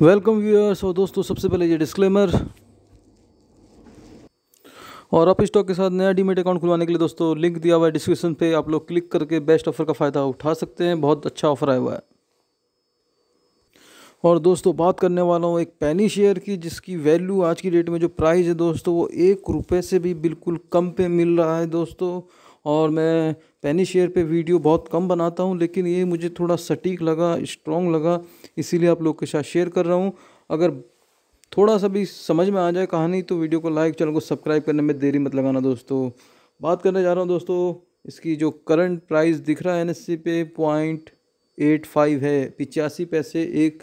welcome viewers और दोस्तों सबसे पहले ये डिस्क्लेमर और आप स्टॉक के साथ नया डीमेट अकाउंट खुलवाने के लिए दोस्तों लिंक दिया हुआ है डिस्क्रिप्शन पे आप लोग क्लिक करके बेस्ट ऑफर का फ़ायदा उठा सकते हैं बहुत अच्छा ऑफर आया हुआ है और दोस्तों बात करने वाला हूँ एक पैनी शेयर की जिसकी वैल्यू आज की डेट में जो प्राइस है दोस्तों वो एक रुपये से भी बिल्कुल कम पे मिल रहा है दोस्तों और मैं पैनी शेयर पे वीडियो बहुत कम बनाता हूँ लेकिन ये मुझे थोड़ा सटीक लगा स्ट्रॉन्ग लगा इसीलिए आप लोग के साथ शेयर कर रहा हूँ अगर थोड़ा सा भी समझ में आ जाए कहानी तो वीडियो को लाइक चैनल को सब्सक्राइब करने में देरी मत लगाना दोस्तों बात करने जा रहा हूँ दोस्तों इसकी जो करंट प्राइस दिख रहा है एन पे पॉइंट एट फाइव है पिचासी पैसे एक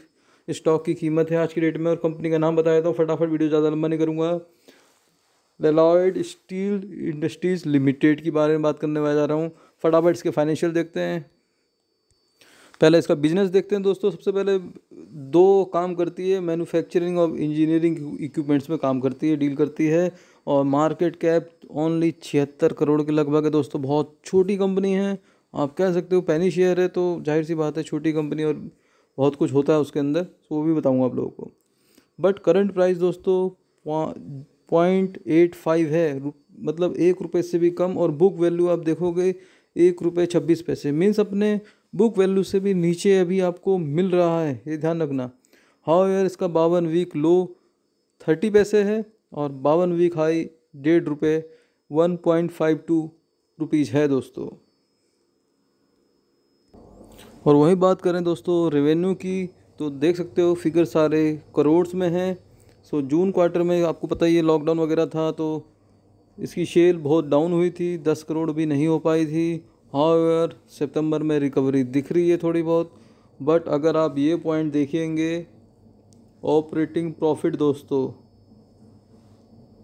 स्टॉक की कीमत है आज की डेट में और कंपनी का नाम बताया था फटाफट वीडियो ज़्यादा लंबा नहीं करूँगा रेलॉयड स्टील इंडस्ट्रीज़ लिमिटेड के बारे में बात करने वाला जा रहा हूँ फटाफट इसके फाइनेंशियल देखते हैं पहले इसका बिजनेस देखते हैं दोस्तों सबसे पहले दो काम करती है मैन्युफैक्चरिंग और इंजीनियरिंग इक्विपमेंट्स में काम करती है डील करती है और मार्केट कैप ओनली छिहत्तर करोड़ के लगभग है दोस्तों बहुत छोटी कंपनी है आप कह सकते हो पैनी शेयर है तो जाहिर सी बात है छोटी कंपनी और बहुत कुछ होता है उसके अंदर तो वो भी बताऊँगा आप लोगों को बट करंट प्राइस दोस्तों पॉइंट एट फाइव है मतलब एक रुपये से भी कम और बुक वैल्यू आप देखोगे एक रुपये छब्बीस पैसे मीन्स अपने बुक वैल्यू से भी नीचे अभी आपको मिल रहा है ये ध्यान रखना हाउ एयर इसका बावन वीक लो थर्टी पैसे है और बावन वीक हाई डेढ़ रुपये one point five two rupees है दोस्तों और वही बात करें दोस्तों रेवेन्यू की तो देख सकते हो फिगर सारे करोड़्स में हैं सो जून क्वार्टर में आपको पता ही है लॉकडाउन वगैरह था तो इसकी शेल बहुत डाउन हुई थी दस करोड़ भी नहीं हो पाई थी हाउर सितंबर में रिकवरी दिख रही है थोड़ी बहुत बट अगर आप ये पॉइंट देखेंगे ऑपरेटिंग प्रॉफिट दोस्तों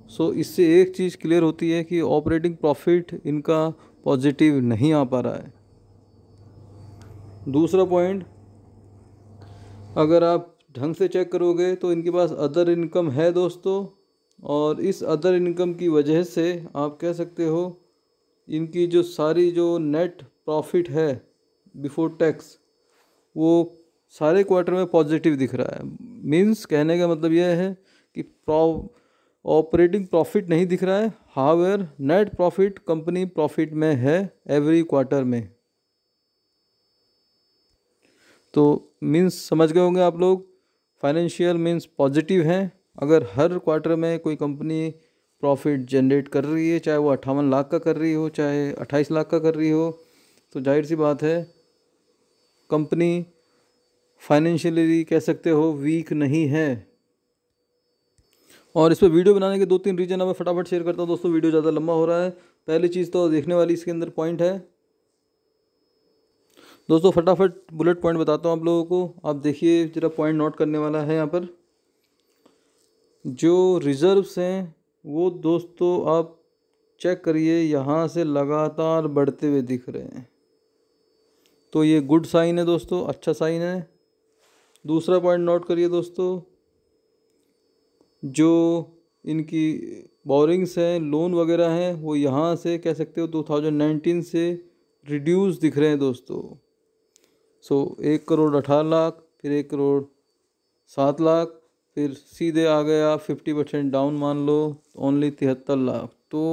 सो so, इससे एक चीज़ क्लियर होती है कि ऑपरेटिंग प्रॉफिट इनका पॉजिटिव नहीं आ पा रहा है दूसरा पॉइंट अगर आप ढंग से चेक करोगे तो इनके पास अदर इनकम है दोस्तों और इस अदर इनकम की वजह से आप कह सकते हो इनकी जो सारी जो नेट प्रॉफिट है बिफोर टैक्स वो सारे क्वार्टर में पॉजिटिव दिख रहा है मींस कहने का मतलब यह है कि ऑपरेटिंग प्रॉफिट नहीं दिख रहा है however net profit company profit में है एवरी क्वार्टर में तो मीन्स समझ गए होंगे आप लोग फाइनेंशियल मीन्स पॉजिटिव हैं अगर हर क्वार्टर में कोई कंपनी प्रॉफिट जनरेट कर रही है चाहे वो अट्ठावन लाख का कर रही हो चाहे अट्ठाईस लाख का कर रही हो तो जाहिर सी बात है कंपनी फाइनेंशियली कह सकते हो वीक नहीं है और इस पर वीडियो बनाने के दो तीन रीज़न मैं फटाफट शेयर करता हूँ दोस्तों वीडियो ज़्यादा लंबा हो रहा है पहली चीज़ तो देखने वाली इसके अंदर पॉइंट है दोस्तों फटाफट बुलेट पॉइंट बताता हूँ आप लोगों को आप देखिए जरा पॉइंट नोट करने वाला है यहाँ पर जो रिज़र्व्स हैं वो दोस्तों आप चेक करिए यहाँ से लगातार बढ़ते हुए दिख रहे हैं तो ये गुड साइन है दोस्तों अच्छा साइन है दूसरा पॉइंट नोट करिए दोस्तों जो इनकी बोरिंग्स हैं लोन वगैरह हैं वो यहाँ से कह सकते हो 2019 से रिड्यूस दिख रहे हैं दोस्तों सो एक करोड़ अठारह लाख फिर एक करोड़ सात लाख फिर सीधे आ गया फिफ्टी परसेंट डाउन मान लो ओनली तिहत्तर लाख तो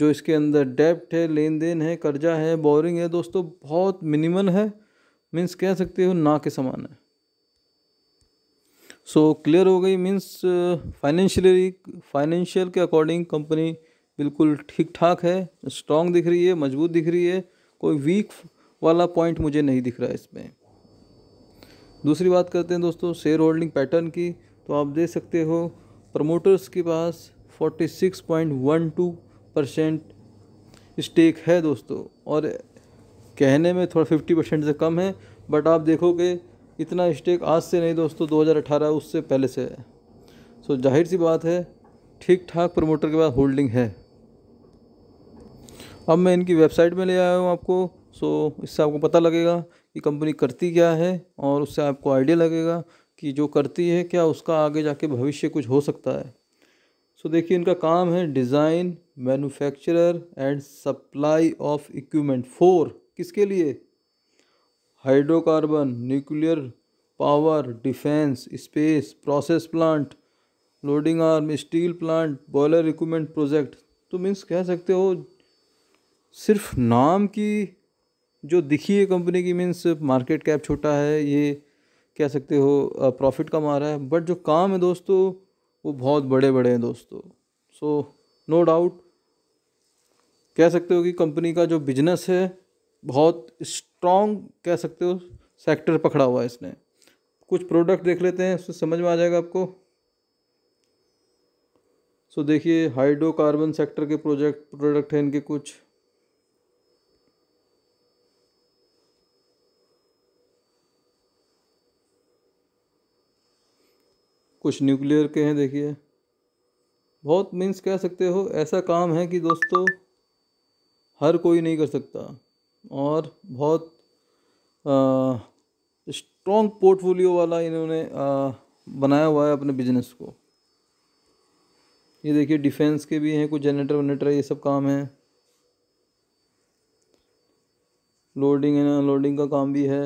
जो इसके अंदर डेप्ट है लेन देन है कर्जा है बोरिंग है दोस्तों बहुत मिनिमल है मीन्स कह सकते हो ना के समान है सो so, क्लियर हो गई मीन्स फाइनेंशियली फाइनेंशियल के अकॉर्डिंग कंपनी बिल्कुल ठीक ठाक है स्ट्रांग दिख रही है मजबूत दिख रही है कोई वीक वाला पॉइंट मुझे नहीं दिख रहा है इसमें दूसरी बात करते हैं दोस्तों शेयर होल्डिंग पैटर्न की तो आप देख सकते हो प्रमोटर्स के पास 46.12 परसेंट स्टेक है दोस्तों और कहने में थोड़ा 50 परसेंट से कम है बट आप देखोगे इतना स्टेक आज से नहीं दोस्तों 2018 उससे पहले से है सो जाहिर सी बात है ठीक ठाक प्रमोटर के पास होल्डिंग है अब मैं इनकी वेबसाइट में ले आया हूँ आपको सो इससे आपको पता लगेगा कि कंपनी करती क्या है और उससे आपको आइडिया लगेगा कि जो करती है क्या उसका आगे जाके भविष्य कुछ हो सकता है सो देखिए इनका काम है design manufacturer and supply of equipment for किसके लिए hydrocarbon nuclear power defence space process plant loading arm steel plant boiler equipment project तो मीन्स कह सकते हो सिर्फ नाम की जो दिखी है कंपनी की मीन्स मार्केट कैप छोटा है ये कह सकते हो प्रॉफिट कम आ रहा है बट जो काम है दोस्तों वो बहुत बड़े बड़े हैं दोस्तों सो नो डाउट कह सकते हो कि कंपनी का जो बिजनेस है बहुत स्ट्रॉन्ग कह सकते हो सेक्टर पकड़ा हुआ है इसने कुछ प्रोडक्ट देख लेते हैं उससे समझ में आ जाएगा आपको सो देखिए हाइड्रोकार्बन सेक्टर के प्रोजेक्ट प्रोडक्ट हैं इनके कुछ कुछ न्यूक्लियर के हैं देखिए बहुत मीन्स कह सकते हो ऐसा काम है कि दोस्तों हर कोई नहीं कर सकता और बहुत स्ट्रॉन्ग पोर्टफोलियो वाला इन्होंने आ, बनाया हुआ है अपने बिजनेस को ये देखिए डिफेंस के भी हैं कुछ जनरेटर वनरेटर ये सब काम है लोडिंग एंड अनलोडिंग का काम भी है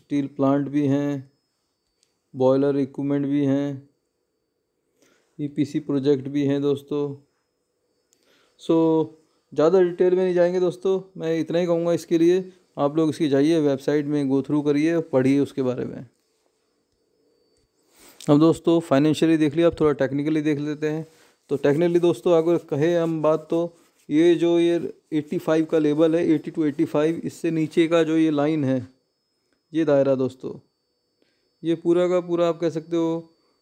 स्टील प्लांट भी हैं बॉयलर इक्वमेंट भी हैं ईपीसी e प्रोजेक्ट भी हैं दोस्तों सो ज़्यादा डिटेल में नहीं जाएंगे दोस्तों मैं इतना ही कहूँगा इसके लिए आप लोग इसकी जाइए वेबसाइट में गो थ्रू करिए पढ़िए उसके बारे में अब दोस्तों फाइनेंशियली देख लिया आप थोड़ा टेक्निकली देख लेते हैं तो टेक्निकली दोस्तों अगर कहे हम बात तो ये जो ये फाइव का लेबल है एट्टी टू फाइव इससे नीचे का जो ये लाइन है ये दायरा दोस्तों ये पूरा का पूरा आप कह सकते हो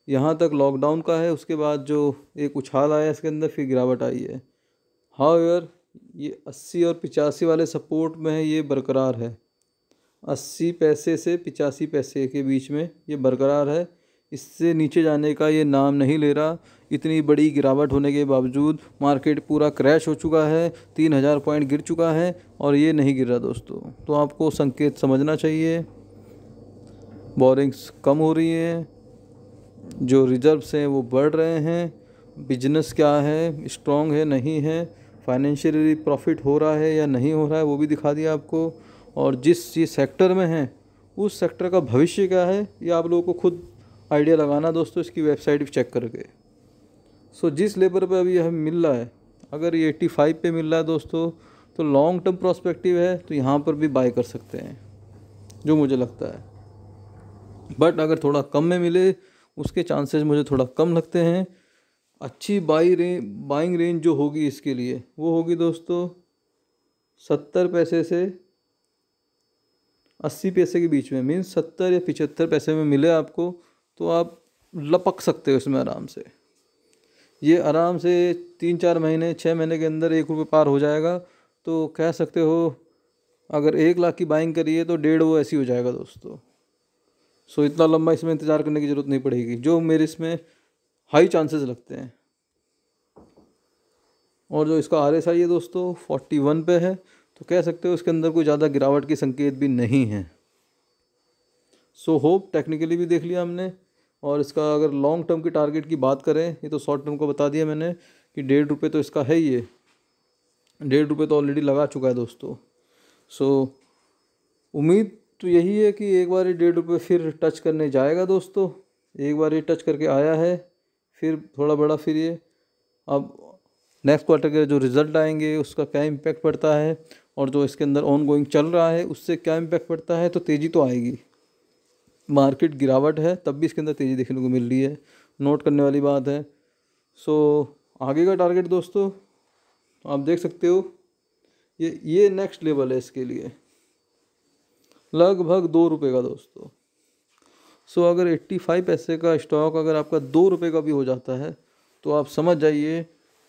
यहाँ तक लॉकडाउन का है उसके बाद जो एक उछाल आया इसके अंदर फिर गिरावट आई है हाउ यार ये अस्सी और पिचासी वाले सपोर्ट में है ये बरकरार है अस्सी पैसे से पिचासी पैसे के बीच में ये बरकरार है इससे नीचे जाने का ये नाम नहीं ले रहा इतनी बड़ी गिरावट होने के बावजूद मार्केट पूरा क्रैश हो चुका है तीन हज़ार पॉइंट गिर चुका है और ये नहीं गिर रहा दोस्तों तो आपको संकेत समझना चाहिए बोरिंग्स कम हो रही हैं जो रिजर्व्स हैं वो बढ़ रहे हैं बिजनेस क्या है स्ट्रॉन्ग है नहीं है फाइनेंशियली प्रॉफिट हो रहा है या नहीं हो रहा है वो भी दिखा दिया आपको और जिस ये सेक्टर में है उस सेक्टर का भविष्य क्या है ये आप लोगों को खुद आइडिया लगाना दोस्तों इसकी वेबसाइट भी चेक करके सो so, जिस लेबर पे अभी हमें मिल रहा है अगर ये एट्टी फाइव पर मिल रहा है दोस्तों तो लॉन्ग टर्म प्रोस्पेक्टिव है तो यहाँ पर भी बाय कर सकते हैं जो मुझे लगता है बट अगर थोड़ा कम में मिले उसके चांसेस मुझे थोड़ा कम लगते हैं अच्छी बाई रें बाइंग रेंज जो होगी इसके लिए वो होगी दोस्तों सत्तर पैसे से अस्सी पैसे के बीच में मीन सत्तर या पिचहत्तर पैसे में मिले आपको तो आप लपक सकते हो इसमें आराम से ये आराम से तीन चार महीने छः महीने के अंदर एक रुपये पार हो जाएगा तो कह सकते हो अगर एक लाख की बाइंग करिए तो डेढ़ वो ऐसी हो जाएगा दोस्तों सो इतना लंबा इसमें इंतज़ार करने की ज़रूरत नहीं पड़ेगी जो मेरे इसमें हाई चांसेस लगते हैं और जो इसका आर एस आई है दोस्तों फोर्टी वन पे है तो कह सकते हो इसके अंदर कोई ज़्यादा गिरावट के संकेत भी नहीं है सो होप टेक्निकली भी देख लिया हमने और इसका अगर लॉन्ग टर्म की टारगेट की बात करें ये तो शॉर्ट टर्म को बता दिया मैंने कि डेढ़ रुपये तो इसका है ही है डेढ़ रुपये तो ऑलरेडी लगा चुका है दोस्तों सो so, उम्मीद तो यही है कि एक बार डेढ़ रुपये फिर टच करने जाएगा दोस्तों एक बार ये टच करके आया है फिर थोड़ा बड़ा फिर ये अब नेक्स्ट क्वार्टर के जो रिज़ल्ट आएंगे उसका क्या इम्पैक्ट पड़ता है और जो इसके अंदर ऑन गोइंग चल रहा है उससे क्या इम्पैक्ट पड़ता है तो तेज़ी तो आएगी मार्केट गिरावट है तब भी इसके अंदर तेज़ी देखने को मिल रही है नोट करने वाली बात है सो आगे का टारगेट दोस्तों आप देख सकते हो ये ये नेक्स्ट लेवल है इसके लिए लगभग दो रुपये का दोस्तों सो अगर एट्टी फाइव पैसे का स्टॉक अगर आपका दो रुपये का भी हो जाता है तो आप समझ जाइए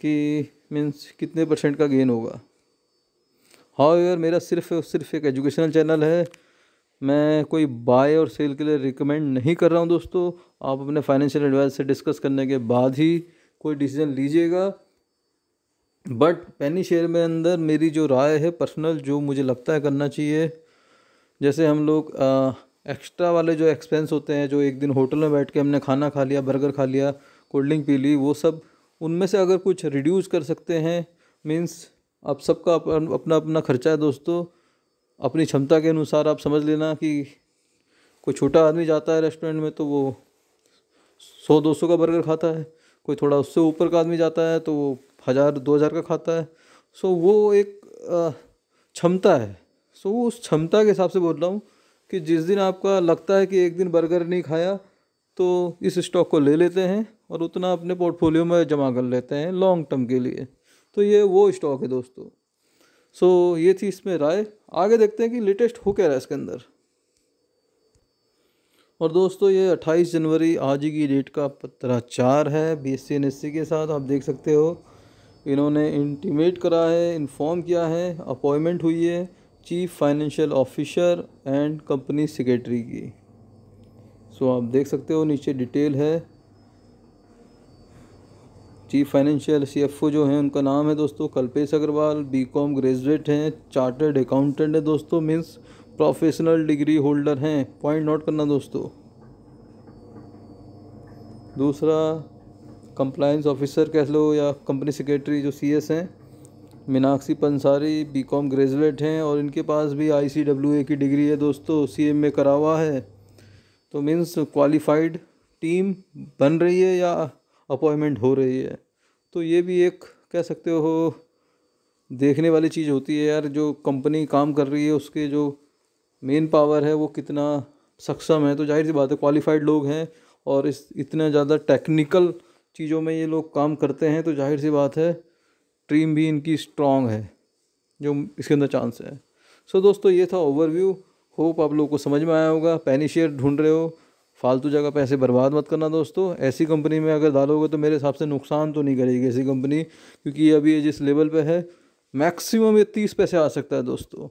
कि मीन्स कितने परसेंट का गेन होगा हाउ एवर मेरा सिर्फ सिर्फ एक एजुकेशनल चैनल है मैं कोई बाय और सेल के लिए रिकमेंड नहीं कर रहा हूँ दोस्तों आप अपने फाइनेंशियल एडवाइस से डिस्कस करने के बाद ही कोई डिसीजन लीजिएगा बट पेनी शेयर में अंदर मेरी जो राय है पर्सनल जो मुझे लगता है करना चाहिए जैसे हम लोग एक्स्ट्रा वाले जो एक्सपेंस होते हैं जो एक दिन होटल में बैठ के हमने खाना खा लिया बर्गर खा लिया कोल्ड ड्रिंक पी ली वो सब उनमें से अगर कुछ रिड्यूस कर सकते हैं मीन्स आप सबका अपना अपना खर्चा है दोस्तों अपनी क्षमता के अनुसार आप समझ लेना कि कोई छोटा आदमी जाता है रेस्टोरेंट में तो वो सौ दो सौ का बर्गर खाता है कोई थोड़ा उससे ऊपर का आदमी जाता है तो वो हज़ार दो हज़ार का खाता है सो वो एक क्षमता है सो उस क्षमता के हिसाब से बोल रहा हूँ कि जिस दिन आपका लगता है कि एक दिन बर्गर नहीं खाया तो इस स्टॉक को ले लेते हैं और उतना अपने पोर्टफोलियो में जमा कर लेते हैं लॉन्ग टर्म के लिए तो ये वो स्टॉक है दोस्तों सो so, ये थी इसमें राय आगे देखते हैं कि लेटेस्ट हो क्या रहा है इसके अंदर और दोस्तों ये 28 जनवरी आज ही की डेट का पत्रा चार है बी एस e e के साथ आप देख सकते हो इन्होंने इंटीमेट करा है इन्फॉर्म किया है अपॉइंटमेंट हुई है chief financial officer and company secretary की सो आप देख सकते हो नीचे डिटेल है chief financial C F O जो हैं उनका नाम है दोस्तों Kalpesh Agarwal B com graduate हैं चार्टर्ड अकाउंटेंट है दोस्तों मीन्स प्रोफेशनल डिग्री होल्डर हैं पॉइंट नोट करना दोस्तों दूसरा कंप्लायंस ऑफिसर कह लो या कंपनी सेक्रेटरी जो सी एस हैं मीनाक्षी पंसारी बीकॉम ग्रेजुएट हैं और इनके पास भी आईसीडब्ल्यूए की डिग्री है दोस्तों सीएम में करा हुआ है तो मीन्स क्वालिफाइड टीम बन रही है या अपॉइंटमेंट हो रही है तो ये भी एक कह सकते हो देखने वाली चीज़ होती है यार जो कंपनी काम कर रही है उसके जो मेन पावर है वो कितना सक्षम है तो जाहिर सी बात है क्वालिफाइड लोग हैं और इस इतना ज़्यादा टेक्निकल चीज़ों में ये लोग काम करते हैं तो जाहिर सी बात है टीम भी इनकी स्ट्रॉन्ग है जो इसके अंदर चांस है सो so, दोस्तों ये था ओवरव्यू होप आप लोगों को समझ में आया होगा पैनी शेयर ढूंढ रहे हो फालतू जगह पैसे बर्बाद मत करना दोस्तों ऐसी कंपनी में अगर डालोगे तो मेरे हिसाब से नुकसान तो नहीं करेगी ऐसी कंपनी क्योंकि ये अभी ये जिस लेवल पे है मैक्सिमम ये तीस पैसे आ सकता है दोस्तों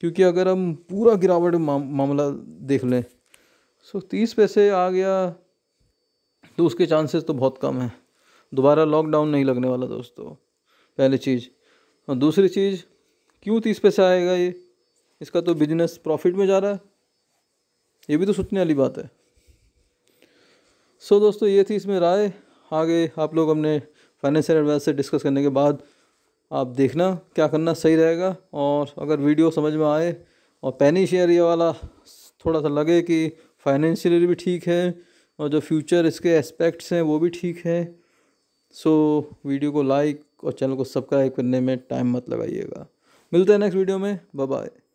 क्योंकि अगर हम पूरा गिरावट माम, मामला देख लें सो तीस पैसे आ गया तो उसके चांसेस तो बहुत कम हैं दोबारा लॉकडाउन नहीं लगने वाला दोस्तों पहली चीज़ और दूसरी चीज़ क्यों तीस पैसे आएगा ये इसका तो बिजनेस प्रॉफिट में जा रहा है ये भी तो सोचने वाली बात है सो so, दोस्तों ये थी इसमें राय आगे आप लोग अपने फाइनेंशियल एडवाइस से डिस्कस करने के बाद आप देखना क्या करना सही रहेगा और अगर वीडियो समझ में आए और पैनी शेयर ये वाला थोड़ा सा लगे कि फाइनेंशियली भी ठीक है और जो फ्यूचर इसके एस्पेक्ट्स हैं वो भी ठीक है सो so, वीडियो को लाइक और चैनल को सब्सक्राइब करने में टाइम मत लगाइएगा मिलते हैं नेक्स्ट वीडियो में बाय